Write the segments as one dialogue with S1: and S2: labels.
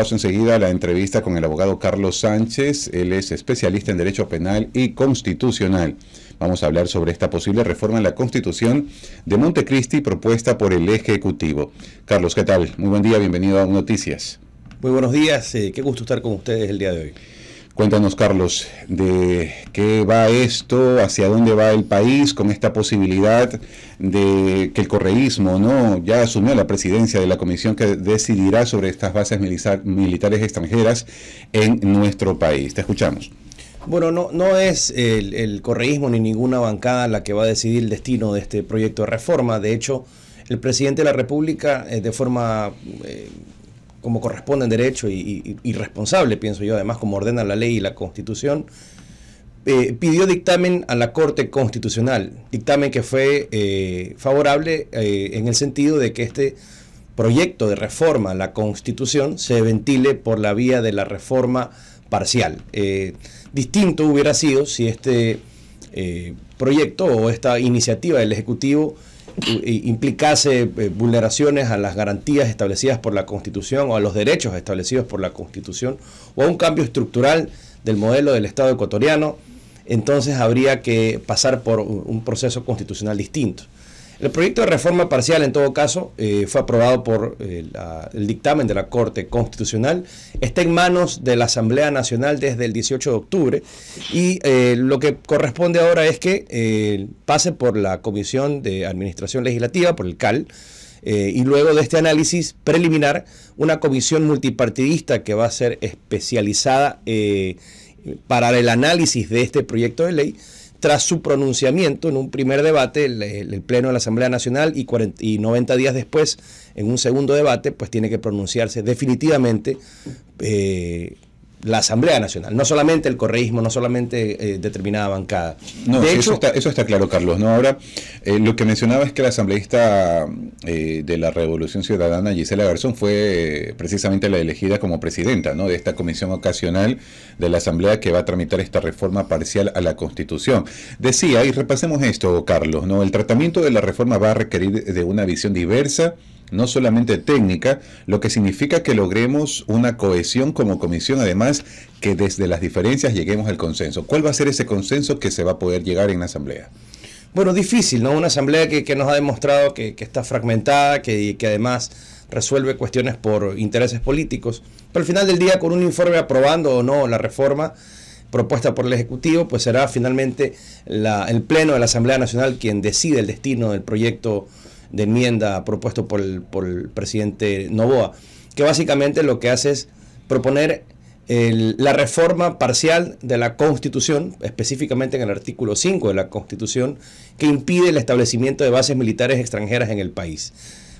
S1: Paso enseguida a la entrevista con el abogado Carlos Sánchez. Él es especialista en Derecho Penal y Constitucional. Vamos a hablar sobre esta posible reforma en la Constitución de Montecristi propuesta por el Ejecutivo. Carlos, ¿qué tal? Muy buen día, bienvenido a Noticias. Muy
S2: buenos días, eh, qué gusto estar con ustedes el día de hoy.
S1: Cuéntanos, Carlos, de qué va esto, hacia dónde va el país con esta posibilidad de que el correísmo ¿no? ya asumió la presidencia de la comisión que decidirá sobre estas bases militares extranjeras en nuestro país. Te escuchamos.
S2: Bueno, no, no es el, correísmo ni ninguna bancada la que va a decidir el destino de este proyecto de reforma. De hecho, el presidente de la República, eh, de forma eh, como corresponde en derecho y, responsable, pienso yo, además como ordena la ley y la constitución, eh, pidió dictamen a la Corte Constitucional, dictamen que fue eh, favorable eh, en el sentido de que este proyecto de reforma a la Constitución se ventile por la vía de la reforma parcial. distinto hubiera sido si este proyecto o esta iniciativa del Ejecutivo implicase eh, vulneraciones a las garantías establecidas por la Constitución o a los derechos establecidos por la Constitución o a un cambio estructural del modelo del Estado ecuatoriano, entonces habría que pasar por un proceso constitucional distinto. El proyecto de reforma parcial, en todo caso, eh, fue aprobado por eh, el dictamen de la Corte Constitucional. Está en manos de la Asamblea Nacional desde el 18 de octubre y eh, lo que corresponde ahora es que pase por la Comisión de Administración Legislativa, por el CAL. y luego de este análisis preliminar, una comisión multipartidista que va a ser especializada para el análisis de este proyecto de ley, tras su pronunciamiento en un primer debate, el, el Pleno de la Asamblea Nacional, y, y, 90 días después, en un segundo debate, pues tiene que pronunciarse definitivamente eh, la Asamblea Nacional, no solamente el correísmo, no solamente eh, determinada bancada.
S1: No, eso, está, eso está claro, Carlos. ¿no? Ahora, eh, lo que mencionaba es que la asambleísta eh, de la Revolución Ciudadana, Gisela Garzón, fue precisamente la elegida como presidenta ¿no? de esta comisión ocasional de la Asamblea que va a tramitar esta reforma parcial a la Constitución. Decía, y repasemos esto, Carlos, ¿no? el tratamiento de la reforma va a requerir de una visión diversa no solamente técnica, lo que significa que logremos una cohesión como comisión, además que desde las diferencias lleguemos al consenso. ¿Cuál va a ser ese consenso que se va a poder llegar en la Asamblea?
S2: Bueno, difícil, ¿no? Una asamblea que, nos ha demostrado que, está fragmentada, que, que además resuelve cuestiones por intereses políticos. Pero al final del día, con un informe aprobando o no la reforma propuesta por el Ejecutivo, pues será finalmente el Pleno de la Asamblea Nacional quien decide el destino del proyecto de enmienda propuesto por el, presidente Novoa, que básicamente lo que hace es proponer la reforma parcial de la Constitución, específicamente en el artículo 5 de la Constitución, que impide el establecimiento de bases militares extranjeras en el país.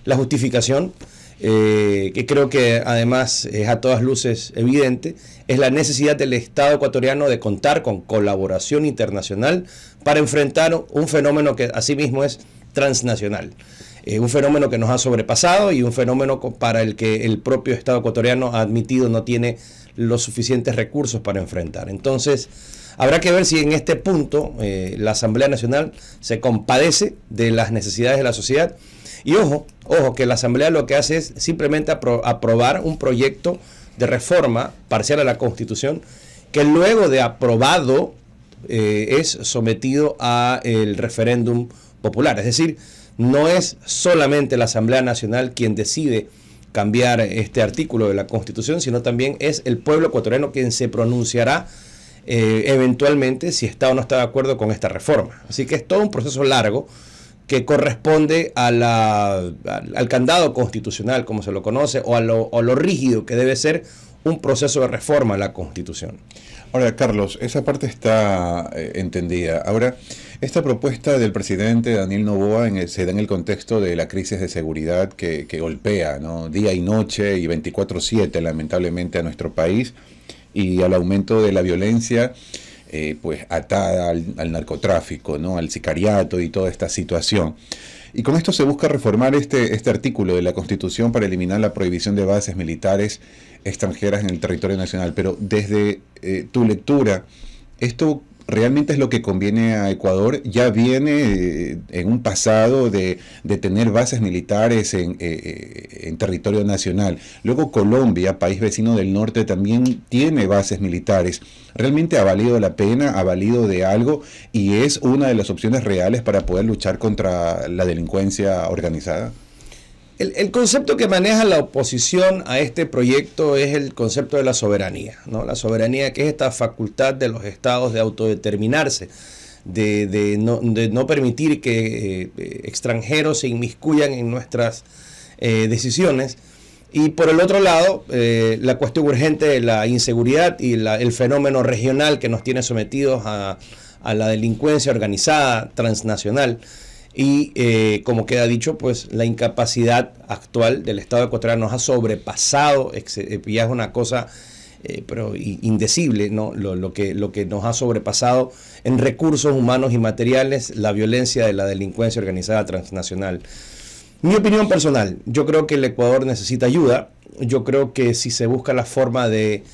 S2: La justificación, eh, que creo que además es a todas luces evidente, es la necesidad del Estado ecuatoriano de contar con colaboración internacional para enfrentar un fenómeno que asimismo es transnacional. Eh, un fenómeno que nos ha sobrepasado y un fenómeno para el que el propio Estado ecuatoriano ha admitido no tiene los suficientes recursos para enfrentar. Entonces, habrá que ver si en este punto eh, la Asamblea Nacional se compadece de las necesidades de la sociedad. Y ojo, ojo, que la Asamblea lo que hace es simplemente aprobar un proyecto de reforma parcial a la Constitución que luego de aprobado eh, es sometido a el referéndum popular. Es decir, no es solamente la Asamblea Nacional quien decide cambiar este artículo de la Constitución, sino también es el pueblo ecuatoriano quien se pronunciará eh, eventualmente si está o no está de acuerdo con esta reforma. Así que es todo un proceso largo que corresponde al, candado constitucional, como se lo conoce, o a lo, rígido que debe ser
S1: un proceso de reforma a la Constitución. Ahora, Carlos, esa parte está eh, entendida. Ahora, esta propuesta del presidente Daniel Novoa se da en el contexto de la crisis de seguridad que, golpea día y noche y 24/7 lamentablemente a nuestro país y al aumento de la violencia. Eh, pues atada al, narcotráfico, ¿no? al sicariato y toda esta situación. Y con esto se busca reformar este, este artículo de la Constitución para eliminar la prohibición de bases militares extranjeras en el territorio nacional. Pero desde eh, tu lectura, ¿esto realmente es lo que conviene a Ecuador. Ya viene eh, en un pasado de, tener bases militares eh, eh, en, territorio nacional. Luego Colombia, país vecino del norte, también tiene bases militares. Realmente ha valido la pena, ha valido de algo y es una de las opciones reales para poder luchar contra la delincuencia organizada.
S2: El, concepto que maneja la oposición a este proyecto es el concepto de la soberanía, ¿no? La soberanía que es esta facultad de los estados de autodeterminarse, de, no, permitir que eh, extranjeros se inmiscuyan en nuestras eh, decisiones. Y por el otro lado, eh, la cuestión urgente de la inseguridad y el fenómeno regional que nos tiene sometidos a la delincuencia organizada transnacional y eh, como queda dicho, pues la incapacidad actual del Estado ecuatoriano nos ha sobrepasado, eh, ya es una cosa eh, pero indecible, ¿no? Lo, lo, que, lo que nos ha sobrepasado en recursos humanos y materiales, la violencia de la delincuencia organizada transnacional. Mi opinión personal, yo creo que el Ecuador necesita ayuda, yo creo que si se busca la forma de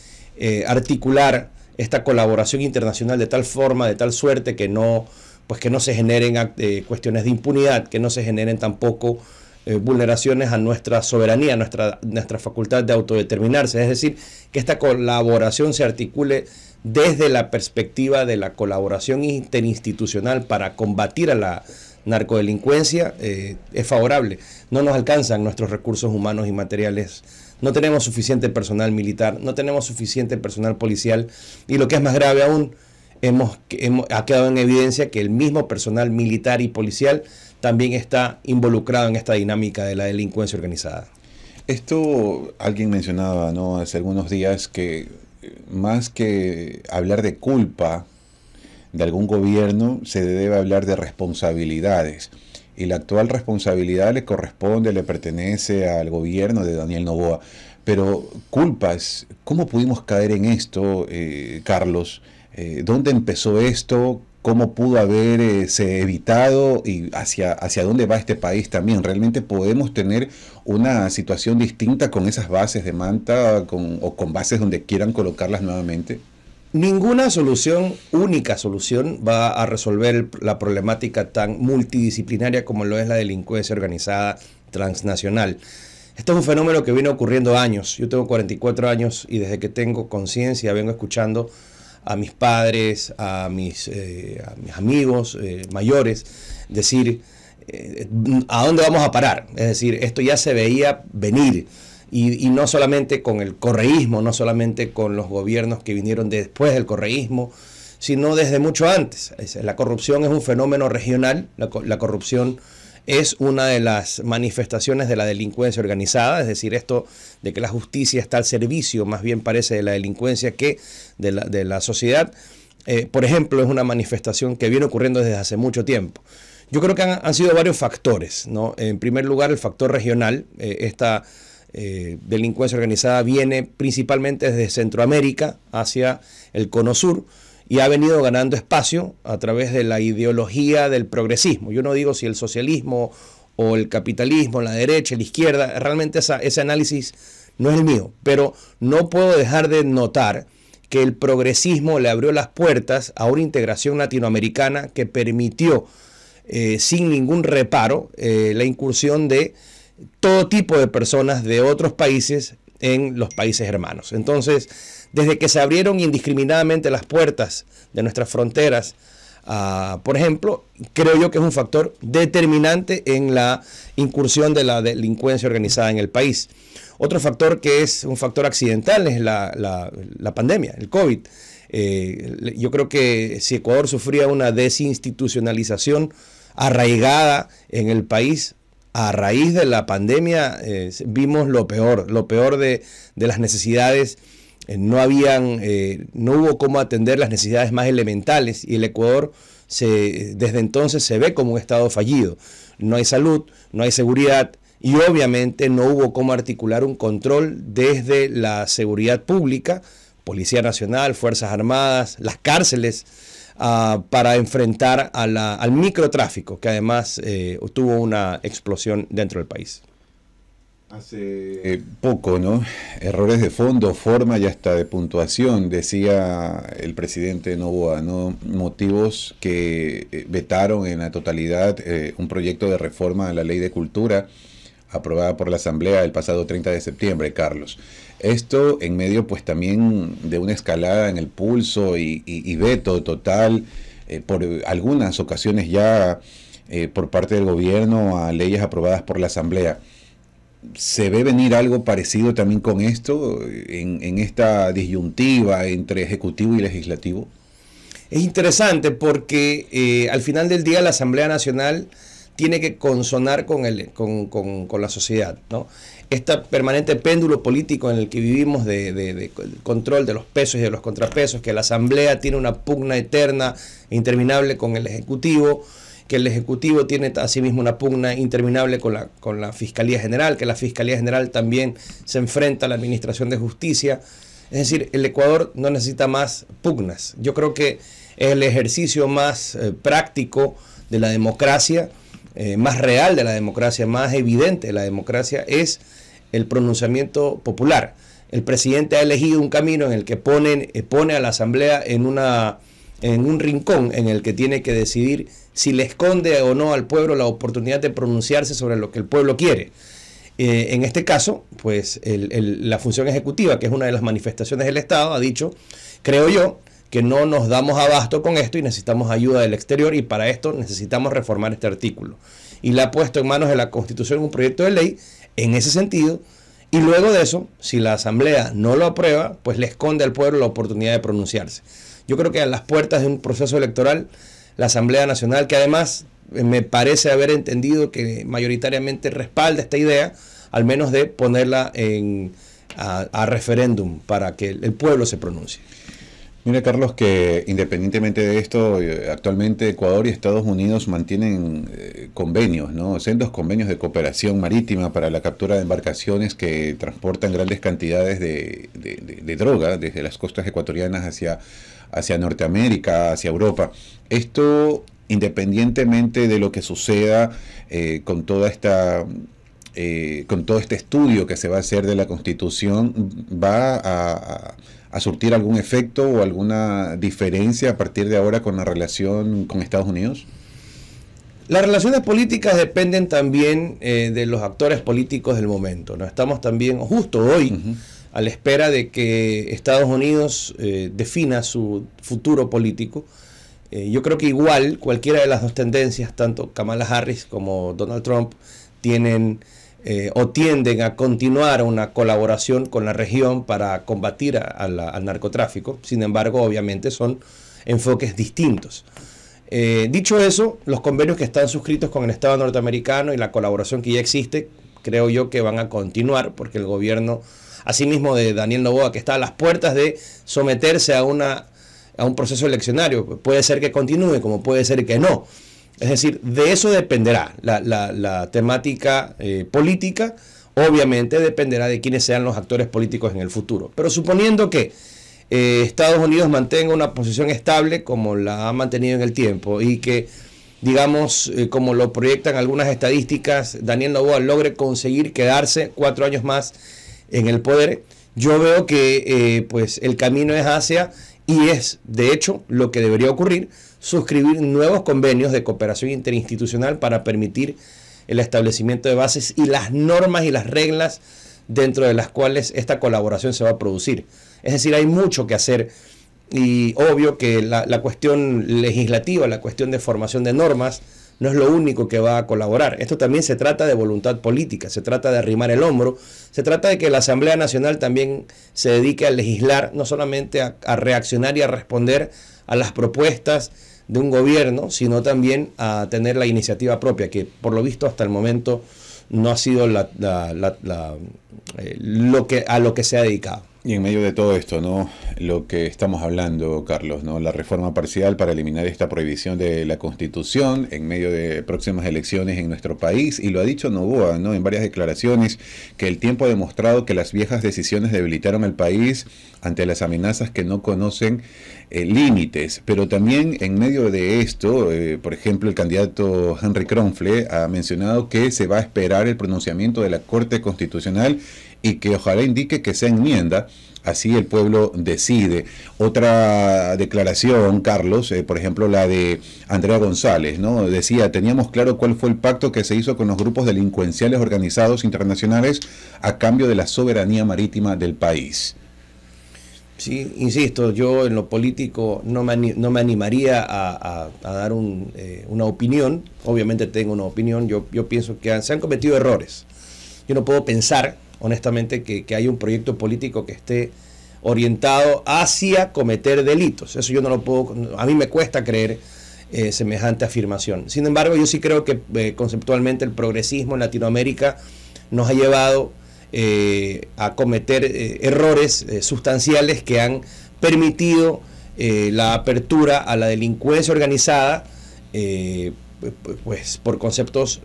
S2: articular esta colaboración internacional de tal forma, de tal suerte que no pues que no se generen eh, cuestiones de impunidad, que no se generen tampoco eh, vulneraciones a nuestra soberanía, a nuestra, nuestra facultad de autodeterminarse. Es decir, que esta colaboración se articule desde la perspectiva de la colaboración interinstitucional para combatir a la narcodelincuencia eh, es favorable. No nos alcanzan nuestros recursos humanos y materiales. No tenemos suficiente personal militar, no tenemos suficiente personal policial y lo que es más grave aún, hemos, ha quedado en evidencia que el mismo personal militar y policial también está involucrado en esta dinámica de la delincuencia organizada.
S1: Esto alguien mencionaba hace algunos días que eh, más que hablar de culpa de algún gobierno, se debe hablar de responsabilidades. Y la actual responsabilidad le corresponde, le pertenece al gobierno de Daniel Novoa. Pero culpas, ¿cómo pudimos caer en esto, eh, Carlos? Eh, dónde empezó esto, cómo pudo haberse eh, evitado y hacia, hacia dónde va este país también. Realmente podemos tener una situación distinta con esas bases de manta o con bases donde quieran colocarlas nuevamente. Ninguna solución, única solución,
S2: va a resolver la problemática tan multidisciplinaria como lo es la delincuencia organizada transnacional. Esto es un fenómeno que viene ocurriendo años. Yo tengo 44 años y desde que tengo conciencia vengo escuchando a mis padres, a mis, eh, a mis amigos eh, mayores, decir, eh, ¿a dónde vamos a parar? Es decir, esto ya se veía venir. Y, no solamente con el correísmo, no solamente con los gobiernos que vinieron después del correísmo, sino desde mucho antes. La corrupción es un fenómeno regional, la, la corrupción es una de las manifestaciones de la delincuencia organizada, es decir, esto de que la justicia está al servicio, más bien parece, de la delincuencia que de la, sociedad. Eh, por ejemplo, es una manifestación que viene ocurriendo desde hace mucho tiempo. Yo creo que han, sido varios factores. ¿no? En primer lugar, el factor regional. Eh, esta eh, delincuencia organizada viene principalmente desde Centroamérica hacia el Cono Sur y ha venido ganando espacio a través de la ideología del progresismo. Yo no digo si el socialismo o el capitalismo, la derecha, la izquierda, realmente ese análisis no es el mío, pero no puedo dejar de notar que el progresismo le abrió las puertas a una integración latinoamericana que permitió eh, sin ningún reparo eh, la incursión de todo tipo de personas de otros países en los países hermanos. Entonces, desde que se abrieron indiscriminadamente las puertas de nuestras fronteras, ah, por ejemplo, creo yo que es un factor determinante en la incursión de la delincuencia organizada en el país. Otro factor que es un factor accidental es la, pandemia, el COVID. Eh, yo creo que si Ecuador sufría una desinstitucionalización arraigada en el país, a raíz de la pandemia eh, vimos lo peor, lo peor de, las necesidades. Eh, no habían, eh, no hubo cómo atender las necesidades más elementales y el Ecuador se, desde entonces se ve como un estado fallido. No hay salud, no hay seguridad y obviamente no hubo cómo articular un control desde la seguridad pública, Policía Nacional, Fuerzas Armadas, las cárceles Ah, para enfrentar al microtráfico, que además eh, tuvo una explosión
S1: dentro del país. Hace eh, poco, ¿no? Errores de fondo, forma y hasta de puntuación, decía el presidente Novoa, ¿no? Motivos que eh, vetaron en la totalidad eh, un proyecto de reforma a la ley de cultura aprobada por la Asamblea el pasado 30 de septiembre, Carlos. Esto en medio pues también de una escalada en el pulso y, veto total eh, por algunas ocasiones ya eh, por parte del gobierno a leyes aprobadas por la Asamblea. ¿Se ve venir algo parecido también con esto en, esta disyuntiva entre Ejecutivo y Legislativo? Es interesante
S2: porque eh, al final del día la Asamblea Nacional tiene que consonar con, el, con, con, la sociedad. ¿no? Este permanente péndulo político en el que vivimos de, de, control de los pesos y de los contrapesos, que la Asamblea tiene una pugna eterna, interminable con el Ejecutivo, que el Ejecutivo tiene asimismo una pugna interminable con la, con la Fiscalía General, que la Fiscalía General también se enfrenta a la Administración de Justicia. Es decir, el Ecuador no necesita más pugnas. Yo creo que es el ejercicio más eh, práctico de la democracia eh, más real de la democracia, más evidente de la democracia, es el pronunciamiento popular. El presidente ha elegido un camino en el que ponen, eh, pone a la Asamblea en, una, en un rincón en el que tiene que decidir si le esconde o no al pueblo la oportunidad de pronunciarse sobre lo que el pueblo quiere. Eh, en este caso, pues la función ejecutiva, que es una de las manifestaciones del Estado, ha dicho, creo yo, que no nos damos abasto con esto y necesitamos ayuda del exterior y para esto necesitamos reformar este artículo. Y la ha puesto en manos de la Constitución un proyecto de ley en ese sentido y luego de eso, si la Asamblea no lo aprueba, pues le esconde al pueblo la oportunidad de pronunciarse. Yo creo que a las puertas de un proceso electoral, la Asamblea Nacional, que además eh, me parece haber entendido que mayoritariamente respalda esta idea, al menos de ponerla en, a, a referéndum para
S1: que el pueblo se pronuncie. Mira, Carlos, que independientemente de esto, eh, actualmente Ecuador y Estados Unidos mantienen eh, convenios, ¿no? dos convenios de cooperación marítima para la captura de embarcaciones que transportan grandes cantidades de, droga desde las costas ecuatorianas hacia, hacia Norteamérica, hacia Europa. Esto, independientemente de lo que suceda eh, con toda esta con todo este estudio que se va a hacer de la Constitución, va a, a surtir algún efecto o alguna diferencia a partir de ahora con la relación con Estados Unidos? Las relaciones políticas dependen también eh,
S2: de los actores políticos del momento. ¿no? Estamos también, justo hoy, a la espera de que Estados Unidos eh, defina su futuro político. Eh, yo creo que igual cualquiera de las dos tendencias, tanto Kamala Harris como Donald Trump, tienen eh, o tienden a continuar una colaboración con la región para combatir al narcotráfico. Sin embargo, obviamente son enfoques distintos. Eh, dicho eso, los convenios que están suscritos con el Estado norteamericano y la colaboración que ya existe, creo yo que van a continuar porque el gobierno, asimismo de Daniel Novoa, que está a las puertas de someterse a, una, a un proceso eleccionario, puede ser que continúe como puede ser que no. Es decir, de eso dependerá la, temática eh, política, obviamente dependerá de quiénes sean los actores políticos en el futuro. Pero suponiendo que eh, Estados Unidos mantenga una posición estable como la ha mantenido en el tiempo y que, digamos, eh, como lo proyectan algunas estadísticas, Daniel Novoa logre conseguir quedarse cuatro años más en el poder, yo veo que pues el camino es hacia y es, de hecho, lo que debería ocurrir, suscribir nuevos convenios de cooperación interinstitucional para permitir el establecimiento de bases y las normas y las reglas dentro de las cuales esta colaboración se va a producir. Es decir, hay mucho que hacer y obvio que la, cuestión legislativa, la cuestión de formación de normas, no es lo único que va a colaborar. Esto también se trata de voluntad política, se trata de arrimar el hombro, se trata de que la Asamblea Nacional también se dedique a legislar, no solamente a, reaccionar y a responder a las propuestas de un gobierno, sino también a tener la iniciativa propia, que por lo visto hasta el momento
S1: no ha sido eh, lo que, a lo que se ha dedicado. Y en medio de todo esto, ¿no? Lo que estamos hablando, Carlos, ¿no? La reforma parcial para eliminar esta prohibición de la Constitución en medio de próximas elecciones en nuestro país. Y lo ha dicho Novoa, ¿no? En varias declaraciones, que el tiempo ha demostrado que las viejas decisiones debilitaron al país ante las amenazas que no conocen eh, límites. Pero también en medio de esto, eh, por ejemplo, el candidato Henry Kronfle ha mencionado que se va a esperar el pronunciamiento de la Corte Constitucional y que ojalá indique que sea enmienda. Así el pueblo decide. Otra declaración, Carlos, eh, por ejemplo, la de Andrea González, ¿no? Decía, teníamos claro cuál fue el pacto que se hizo con los grupos delincuenciales organizados internacionales a cambio de la soberanía marítima del país.
S2: Sí, insisto, yo en lo político no me, no me animaría a, a, dar un, eh, una opinión. Obviamente tengo una opinión. Yo, yo pienso que se han cometido errores. Yo no puedo pensar honestamente, que, hay un proyecto político que esté orientado hacia cometer delitos. Eso yo no lo puedo, a mí me cuesta creer eh, semejante afirmación. Sin embargo, yo sí creo que eh, conceptualmente el progresismo en Latinoamérica nos ha llevado eh, a cometer errores sustanciales que han permitido la apertura a la delincuencia organizada, pues, pues por conceptos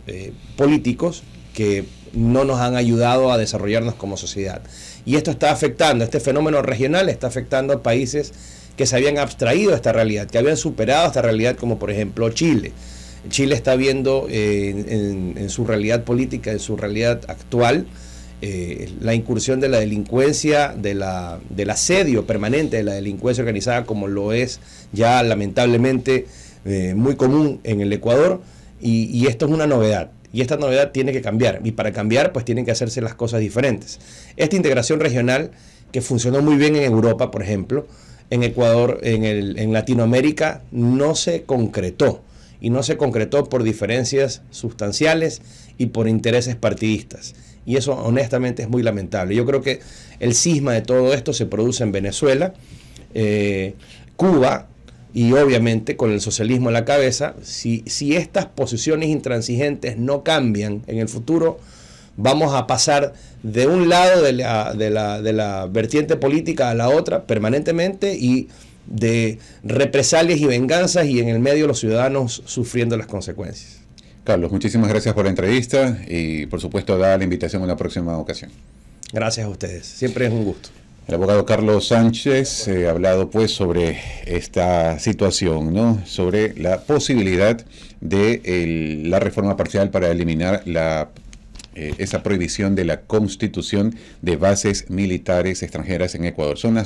S2: políticos que no nos han ayudado a desarrollarnos como sociedad. Y esto está afectando, este fenómeno regional está afectando a países que se habían abstraído a esta realidad, que habían superado esta realidad, como por ejemplo Chile. Chile está viendo eh, en, su realidad política, en su realidad actual, eh, la incursión de la delincuencia, de del asedio permanente de la delincuencia organizada, como lo es ya lamentablemente eh, muy común en el Ecuador, y esto es una novedad y esta novedad tiene que cambiar. Y para cambiar, pues tienen que hacerse las cosas diferentes. Esta integración regional, que funcionó muy bien en Europa, por ejemplo, en Ecuador, en, el, Latinoamérica, no se concretó. Y no se concretó por diferencias sustanciales y por intereses partidistas. Y eso honestamente es muy lamentable. Yo creo que el cisma de todo esto se produce en Venezuela. Eh, Cuba y obviamente con el socialismo en la cabeza, si, si estas posiciones intransigentes no cambian en el futuro, vamos a pasar de un lado de la, de la, de la vertiente política a la otra permanentemente y de represalias y venganzas y en el medio los ciudadanos sufriendo las consecuencias.
S1: Carlos, muchísimas gracias por la entrevista y por supuesto da la invitación en una próxima ocasión. Gracias a ustedes, siempre es un gusto. El abogado Carlos Sánchez eh, ha hablado pues sobre esta situación, ¿no? sobre la posibilidad de la reforma parcial para eliminar la, eh, esa prohibición de la constitución de bases militares extranjeras en Ecuador. Son